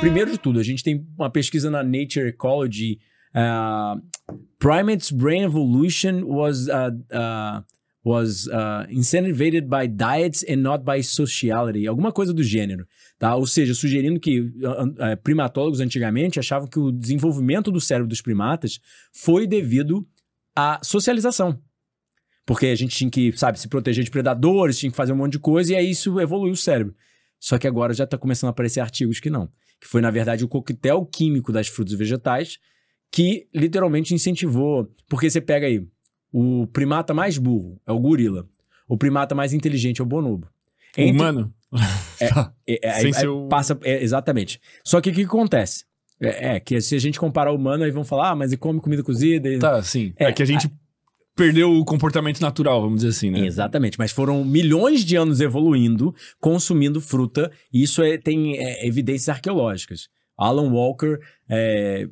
primeiro de tudo, a gente tem uma pesquisa na Nature Ecology. Uh, primates' brain evolution was uh, uh, was uh, by diets and not by sociality, alguma coisa do gênero, tá? Ou seja, sugerindo que uh, primatólogos antigamente achavam que o desenvolvimento do cérebro dos primatas foi devido à socialização. Porque a gente tinha que, sabe, se proteger de predadores, tinha que fazer um monte de coisa e aí isso evoluiu o cérebro. Só que agora já está começando a aparecer artigos que não que foi, na verdade, o coquetel químico das frutas e vegetais, que literalmente incentivou. Porque você pega aí, o primata mais burro é o gorila, o primata mais inteligente é o bonobo. Entre... Humano? É, tá. é, é, é, passa, exatamente. Só que o que, que acontece? É, é, que se a gente comparar o humano, aí vão falar, ah, mas e come comida cozida? E... Tá, sim. É, é que a gente perdeu o comportamento natural, vamos dizer assim, né? Exatamente, mas foram milhões de anos evoluindo, consumindo fruta, e isso é, tem é, evidências arqueológicas. Alan Walker, é,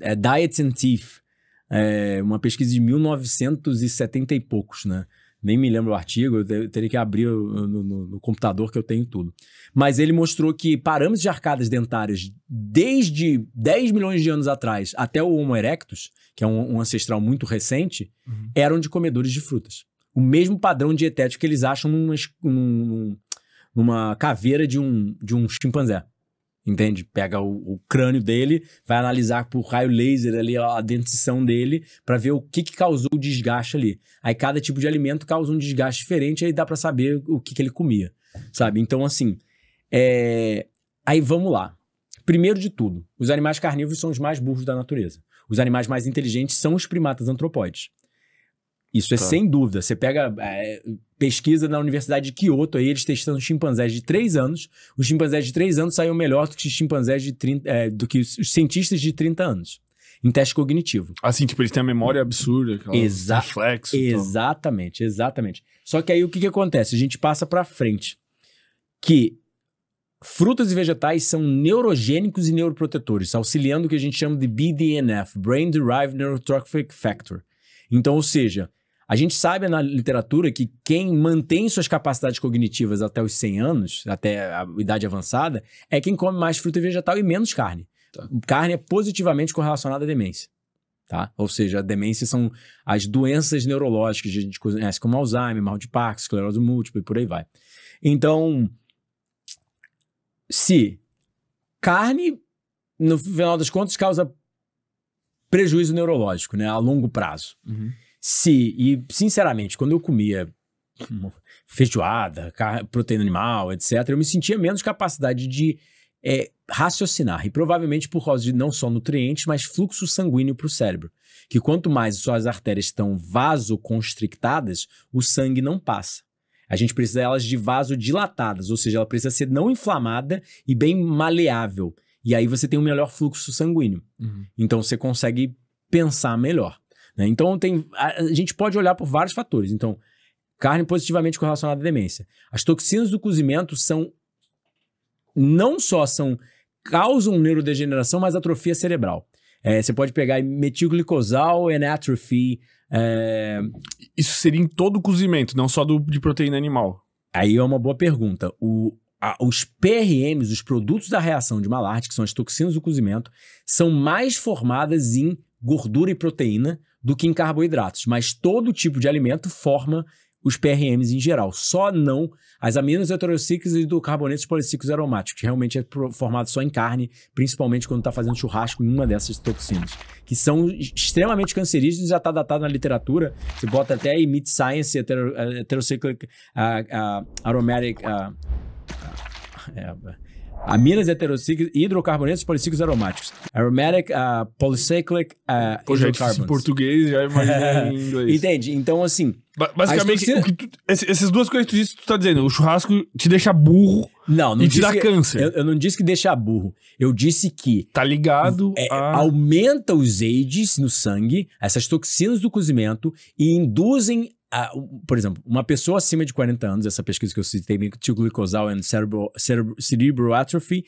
é Diets and Teeth, é, uma pesquisa de 1970 e poucos, né? nem me lembro o artigo, eu teria que abrir no, no, no, computador que eu tenho tudo. Mas ele mostrou que parâmetros de arcadas dentárias desde 10 milhões de anos atrás até o Homo erectus, que é um, um ancestral muito recente, uhum. eram de comedores de frutas. O mesmo padrão dietético que eles acham numa, numa caveira de um, de um chimpanzé entende? Pega o, o, crânio dele, vai analisar por raio laser ali a dentição dele para ver o que, que causou o desgaste ali. Aí cada tipo de alimento causa um desgaste diferente, aí dá para saber o que, que ele comia, sabe? Então, assim, é... aí vamos lá. Primeiro de tudo, os animais carnívoros são os mais burros da natureza. Os animais mais inteligentes são os primatas antropóides. Isso é tá. é sem dúvida. Você pega é, pesquisa na Universidade de Kyoto, aí eles testando chimpanzés de 3 anos. Os chimpanzés de 3 anos saíram melhor do que os chimpanzés de 30, é, do que os cientistas de 30 anos. Em teste cognitivo. Assim, tipo, eles têm a memória absurda, Exa reflexo. Exatamente, então. exatamente. Só que aí o que, que acontece? A gente passa para frente. Que Frutas e vegetais são neurogênicos e neuroprotetores, auxiliando o que a gente chama de BDNF, Brain Derived Neurotrophic Factor. Então, ou seja, a gente sabe na literatura que quem mantém suas capacidades cognitivas até os 100 anos, até a idade avançada, é quem come mais fruta e vegetal e menos carne. Tá. Carne é positivamente correlacionada à demência. Tá? Ou seja, a demência são as doenças neurológicas que a gente conhece né, como Alzheimer, mal de Parkinson, esclerose múltipla e por aí vai. Então, se carne, no final das contas, causa prejuízo neurológico, né, a longo prazo. Uhum. Se, e sinceramente, quando eu comia feijoada, proteína animal, etc., eu me sentia menos capacidade de é, raciocinar. E provavelmente por causa de não só nutrientes, mas fluxo sanguíneo para o cérebro. Que quanto mais suas artérias estão vasoconstrictadas, o sangue não passa. A gente precisa delas de vasodilatadas, ou seja, ela precisa ser não inflamada e bem maleável. E aí você tem um melhor fluxo sanguíneo. Uhum. Então você consegue pensar melhor. Né? Então, tem, a, a gente pode olhar por vários fatores. Então, carne positivamente correlacionada à demência. As toxinas do cozimento são não só são causam neurodegeneração, mas atrofia cerebral. É, você pode pegar metilglicosal anatrophy. É... Isso seria em todo o cozimento, não só do, de proteína animal. Aí é uma boa pergunta. O, a, os PRMs, os produtos da reação de Maillard, que são as toxinas do cozimento, são mais formadas em gordura e proteína do que em carboidratos, mas todo tipo de alimento forma os PRMs em geral, só não as aminas heterocíclicas e do carbonetos policíclicos aromáticos, que realmente é formado só em carne, principalmente quando está fazendo churrasco em uma dessas toxinas, que são extremamente cancerígenas, já está datado na literatura, você bota até aí Meat Science heterocíclica uh, uh, ah, aromatic... Uh, uh, Aminas heterocíclicas e hidrocarbonetos policíclicos aromáticos. Aromatic, uh, polycyclic, uh, Pô, em português, já imaginei em inglês. Entende? Então, assim... Ba basicamente, estrutura... tu, essas duas coisas que tu disse, tu tá dizendo, o churrasco te deixa burro não, não e te dá que, câncer. Eu, eu, não disse que deixa burro. Eu disse que... Tá ligado é, a... Aumenta os AIDS no sangue, essas toxinas do cozimento, e induzem a, por exemplo, uma pessoa acima de 40 anos, essa pesquisa que eu citei, Metilglicosal and cerebral, cerebral, Cerebral Atrophy,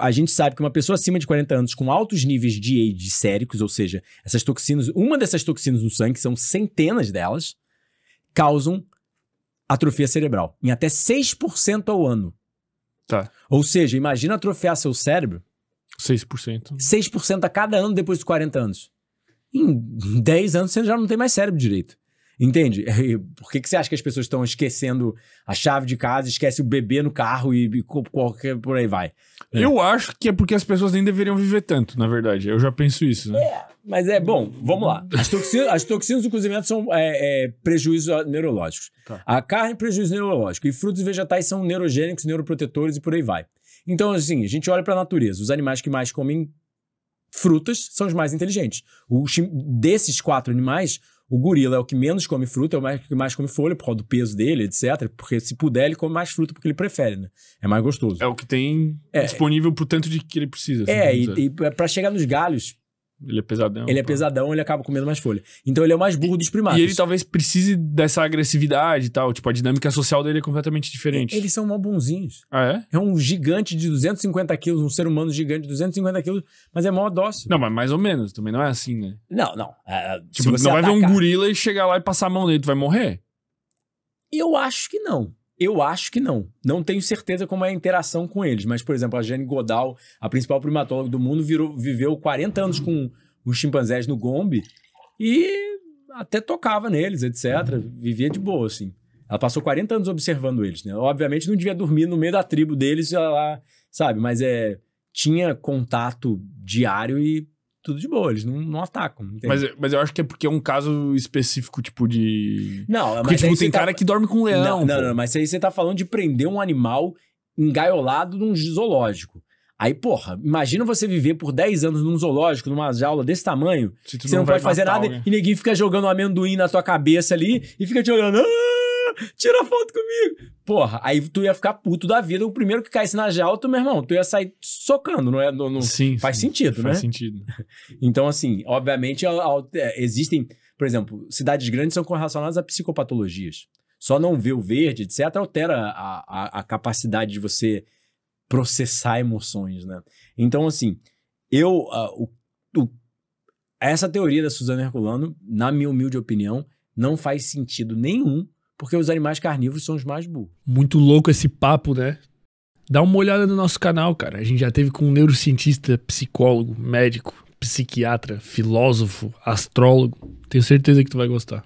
a gente sabe que uma pessoa acima de 40 anos com altos níveis de AIDS séricos, ou seja, essas toxinas, uma dessas toxinas no sangue, são centenas delas, causam atrofia cerebral, em até 6% ao ano. Tá. Ou seja, imagina atrofiar seu cérebro. 6%. 6% a cada ano depois dos 40 anos. Em 10 anos você já não tem mais cérebro direito. Entende? Por que, que você acha que as pessoas estão esquecendo a chave de casa, esquece o bebê no carro e, e qualquer, por aí vai? É. Eu acho que é porque as pessoas nem deveriam viver tanto, na verdade. Eu já penso isso, né? É, mas é bom, vamos lá. As toxinas, as toxinas do cozimento são é, é, prejuízos neurológicos. Tá. A carne, prejuízo neurológico. E frutos e vegetais são neurogênicos, neuroprotetores e por aí vai. Então, assim, a gente olha para a natureza. Os animais que mais comem frutas são os mais inteligentes. o desses quatro animais, o gorila é o que menos come fruta, é o mais, que mais come folha, por causa do peso dele, etc. Porque se puder, ele come mais fruta porque ele prefere, né? É mais gostoso. É o que tem é, disponível pro tanto de que ele precisa. Assim é, e, e para chegar nos galhos, ele é pesadão. Ele é pesadão, ele acaba comendo mais folha. Então ele é o mais burro dos primatas. E ele talvez precise dessa agressividade e tal. Tipo, a dinâmica social dele é completamente diferente. Eles são mó bonzinhos. Ah, é? É um gigante de 250 quilos, um ser humano gigante de 250 quilos, mas é mó dócil. Não, mas mais ou menos. Também não é assim, né? Não, não. É, é tipo, não vai atacar... ver um gorila e chegar lá e passar a mão nele. Tu vai morrer? Eu acho que não. Eu acho que não. Não tenho certeza como é a interação com eles. Mas, por exemplo, a Jane Godal, a principal primatóloga do mundo, virou, viveu 40 anos com os chimpanzés no Gombe e até tocava neles, etc. Vivia de boa, assim. Ela passou 40 anos observando eles, né? Obviamente não devia dormir no meio da tribo deles, ela, sabe? Mas é tinha contato diário e tudo de boa, eles não, não atacam. Mas, mas eu acho que é porque é um caso específico, tipo, de. Não, porque, mas. Tipo, tem tá cara tá... que dorme com um leão. Não, não, não, mas aí você tá falando de prender um animal engaiolado num zoológico. Aí, porra, imagina você viver por 10 anos num zoológico, numa jaula desse tamanho, você não, não pode fazer nada né? e ninguém fica jogando um amendoim na tua cabeça ali e fica te olhando. Aaah! tira foto comigo. Porra, aí tu ia ficar puto da vida. O primeiro que caísse na jauta, meu irmão, tu ia sair socando, não é? No, no... Sim. Faz sim, sentido, faz né? Faz sentido. Então, assim, obviamente, é, existem, por exemplo, cidades grandes são correlacionadas a psicopatologias. Só não ver o verde, etc., altera a, a, a capacidade de você processar emoções, né? Então, assim, eu. Uh, o, o, essa teoria da Suzana Herculano, na minha humilde opinião, não faz sentido nenhum porque os animais carnívoros são os mais burros. Muito louco esse papo, né? Dá uma olhada no nosso canal, cara. A gente já teve com um neurocientista, psicólogo, médico, psiquiatra, filósofo, astrólogo. Tenho certeza que tu vai gostar.